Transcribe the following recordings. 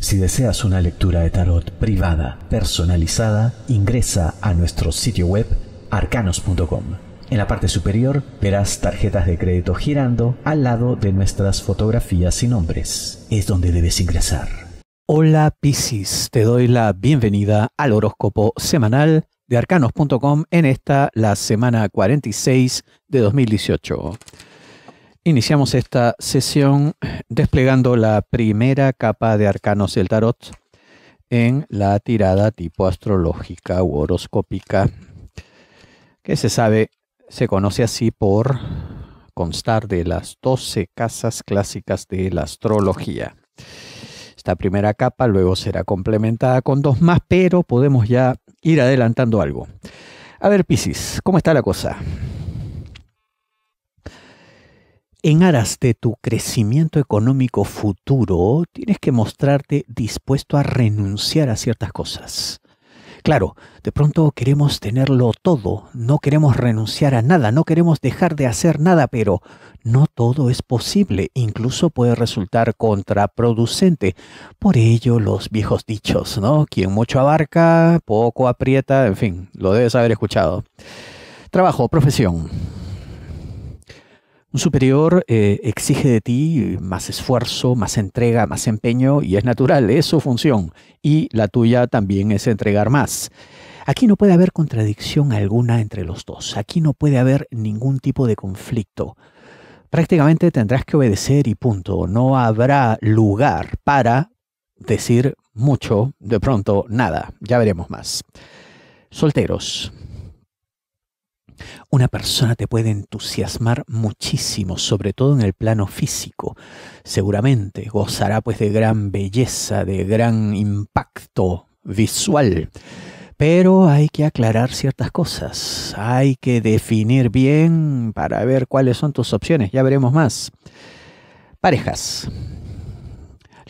Si deseas una lectura de tarot privada, personalizada, ingresa a nuestro sitio web arcanos.com. En la parte superior verás tarjetas de crédito girando al lado de nuestras fotografías y nombres. Es donde debes ingresar. Hola Piscis, te doy la bienvenida al horóscopo semanal de arcanos.com en esta la semana 46 de 2018. Iniciamos esta sesión desplegando la primera capa de arcanos del tarot en la tirada tipo astrológica u horoscópica, que se sabe, se conoce así por constar de las 12 casas clásicas de la astrología. Esta primera capa luego será complementada con dos más, pero podemos ya ir adelantando algo. A ver, Piscis, ¿cómo está la cosa? En aras de tu crecimiento económico futuro, tienes que mostrarte dispuesto a renunciar a ciertas cosas. Claro, de pronto queremos tenerlo todo, no queremos renunciar a nada, no queremos dejar de hacer nada, pero no todo es posible, incluso puede resultar contraproducente. Por ello los viejos dichos, ¿no? Quien mucho abarca, poco aprieta, en fin, lo debes haber escuchado. Trabajo, profesión. Un superior eh, exige de ti más esfuerzo, más entrega, más empeño y es natural, es su función. Y la tuya también es entregar más. Aquí no puede haber contradicción alguna entre los dos. Aquí no puede haber ningún tipo de conflicto. Prácticamente tendrás que obedecer y punto. No habrá lugar para decir mucho, de pronto nada. Ya veremos más. Solteros. Una persona te puede entusiasmar muchísimo, sobre todo en el plano físico. Seguramente gozará pues de gran belleza, de gran impacto visual. Pero hay que aclarar ciertas cosas, hay que definir bien para ver cuáles son tus opciones, ya veremos más. Parejas.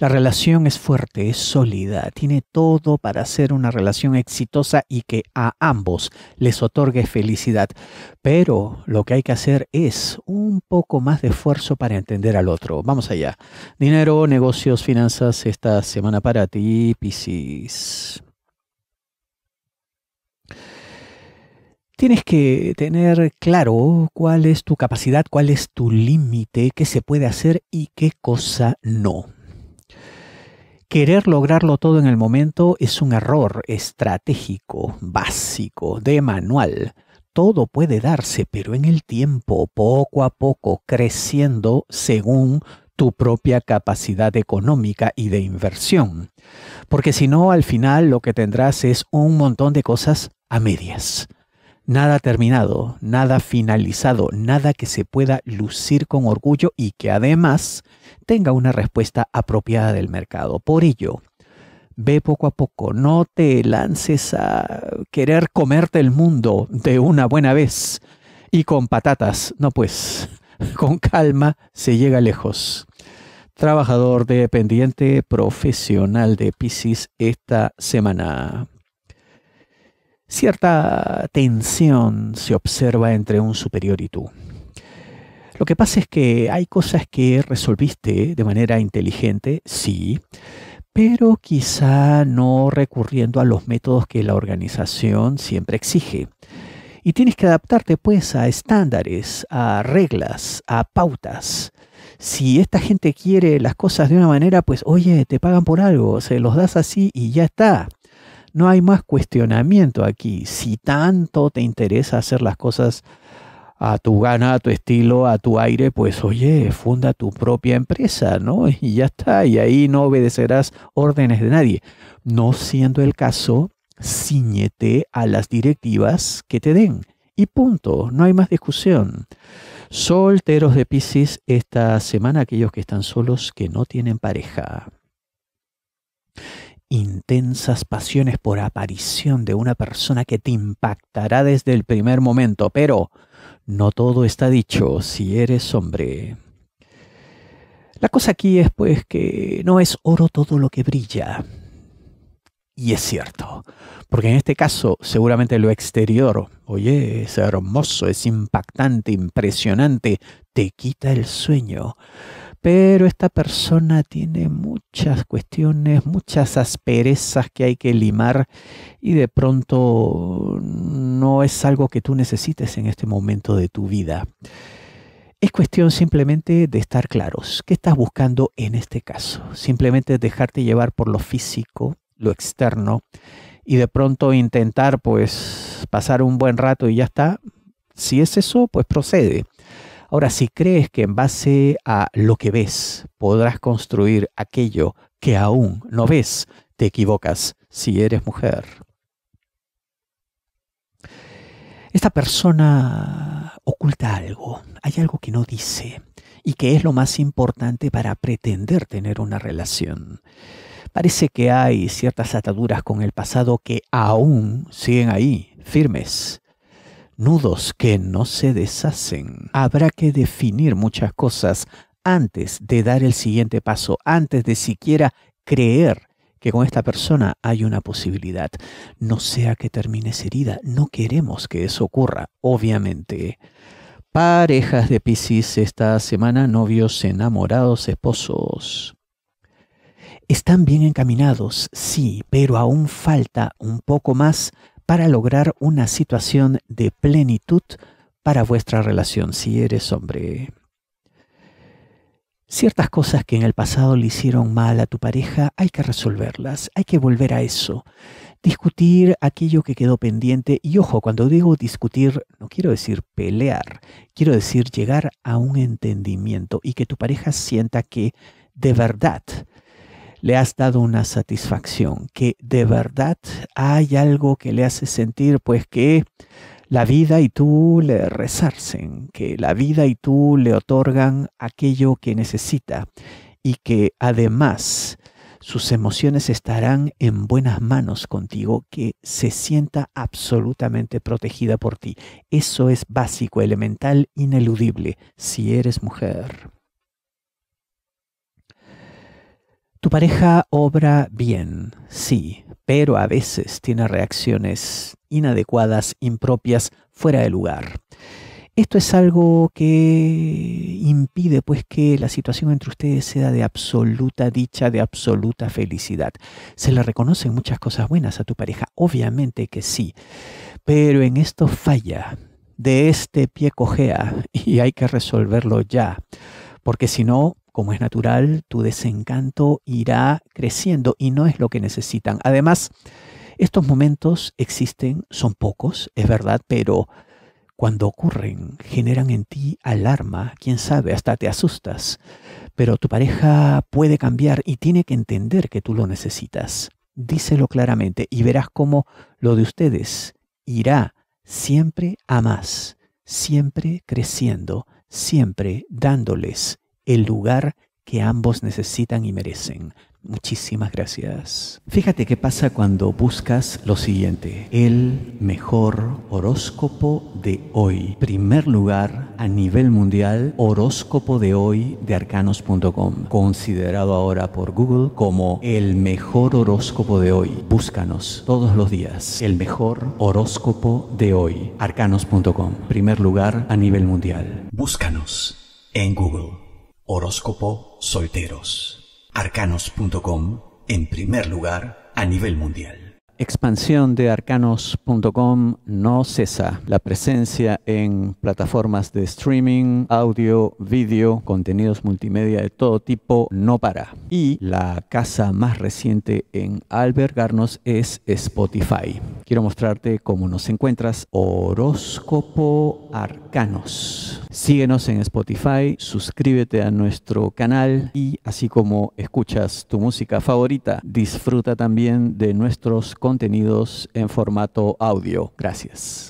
La relación es fuerte, es sólida, tiene todo para ser una relación exitosa y que a ambos les otorgue felicidad. Pero lo que hay que hacer es un poco más de esfuerzo para entender al otro. Vamos allá. Dinero, negocios, finanzas, esta semana para ti, Piscis. Tienes que tener claro cuál es tu capacidad, cuál es tu límite, qué se puede hacer y qué cosa no. Querer lograrlo todo en el momento es un error estratégico, básico, de manual. Todo puede darse, pero en el tiempo, poco a poco, creciendo según tu propia capacidad económica y de inversión. Porque si no, al final lo que tendrás es un montón de cosas a medias nada terminado, nada finalizado, nada que se pueda lucir con orgullo y que además tenga una respuesta apropiada del mercado. Por ello, ve poco a poco, no te lances a querer comerte el mundo de una buena vez y con patatas, no pues, con calma se llega lejos. Trabajador dependiente profesional de Pisces esta semana. Cierta tensión se observa entre un superior y tú. Lo que pasa es que hay cosas que resolviste de manera inteligente, sí, pero quizá no recurriendo a los métodos que la organización siempre exige. Y tienes que adaptarte pues a estándares, a reglas, a pautas. Si esta gente quiere las cosas de una manera, pues oye, te pagan por algo, se los das así y ya está. No hay más cuestionamiento aquí. Si tanto te interesa hacer las cosas a tu gana, a tu estilo, a tu aire, pues oye, funda tu propia empresa, ¿no? Y ya está, y ahí no obedecerás órdenes de nadie. No siendo el caso, ciñete a las directivas que te den. Y punto, no hay más discusión. Solteros de Pisces, esta semana aquellos que están solos, que no tienen pareja intensas pasiones por aparición de una persona que te impactará desde el primer momento, pero no todo está dicho si eres hombre. La cosa aquí es pues que no es oro todo lo que brilla. Y es cierto, porque en este caso seguramente lo exterior, oye, es hermoso, es impactante, impresionante, te quita el sueño pero esta persona tiene muchas cuestiones, muchas asperezas que hay que limar y de pronto no es algo que tú necesites en este momento de tu vida. Es cuestión simplemente de estar claros. ¿Qué estás buscando en este caso? Simplemente dejarte llevar por lo físico, lo externo, y de pronto intentar pues pasar un buen rato y ya está. Si es eso, pues procede. Ahora, si crees que en base a lo que ves podrás construir aquello que aún no ves, te equivocas si eres mujer. Esta persona oculta algo, hay algo que no dice y que es lo más importante para pretender tener una relación. Parece que hay ciertas ataduras con el pasado que aún siguen ahí, firmes, nudos que no se deshacen. Habrá que definir muchas cosas antes de dar el siguiente paso, antes de siquiera creer que con esta persona hay una posibilidad. No sea que termine herida, no queremos que eso ocurra, obviamente. Parejas de Piscis esta semana, novios, enamorados, esposos. Están bien encaminados, sí, pero aún falta un poco más para lograr una situación de plenitud para vuestra relación si eres hombre. Ciertas cosas que en el pasado le hicieron mal a tu pareja hay que resolverlas, hay que volver a eso, discutir aquello que quedó pendiente y ojo, cuando digo discutir no quiero decir pelear, quiero decir llegar a un entendimiento y que tu pareja sienta que de verdad le has dado una satisfacción, que de verdad hay algo que le hace sentir pues que la vida y tú le rezarcen, que la vida y tú le otorgan aquello que necesita y que además sus emociones estarán en buenas manos contigo, que se sienta absolutamente protegida por ti. Eso es básico, elemental, ineludible, si eres mujer. Tu pareja obra bien, sí, pero a veces tiene reacciones inadecuadas, impropias, fuera de lugar. Esto es algo que impide pues que la situación entre ustedes sea de absoluta dicha, de absoluta felicidad. Se le reconocen muchas cosas buenas a tu pareja, obviamente que sí, pero en esto falla, de este pie cojea y hay que resolverlo ya, porque si no como es natural, tu desencanto irá creciendo y no es lo que necesitan. Además, estos momentos existen, son pocos, es verdad, pero cuando ocurren generan en ti alarma, quién sabe, hasta te asustas. Pero tu pareja puede cambiar y tiene que entender que tú lo necesitas. Díselo claramente y verás cómo lo de ustedes irá siempre a más, siempre creciendo, siempre dándoles el lugar que ambos necesitan y merecen. Muchísimas gracias. Fíjate qué pasa cuando buscas lo siguiente, el mejor horóscopo de hoy. Primer lugar a nivel mundial, horóscopo de hoy de arcanos.com, considerado ahora por Google como el mejor horóscopo de hoy. Búscanos todos los días, el mejor horóscopo de hoy, arcanos.com. Primer lugar a nivel mundial. Búscanos en Google. Horóscopo Solteros. Arcanos.com en primer lugar a nivel mundial. Expansión de arcanos.com no cesa. La presencia en plataformas de streaming, audio, vídeo, contenidos multimedia de todo tipo no para. Y la casa más reciente en albergarnos es Spotify. Quiero mostrarte cómo nos encuentras. Horóscopo Arcanos. Síguenos en Spotify, suscríbete a nuestro canal y así como escuchas tu música favorita, disfruta también de nuestros contenidos en formato audio. Gracias.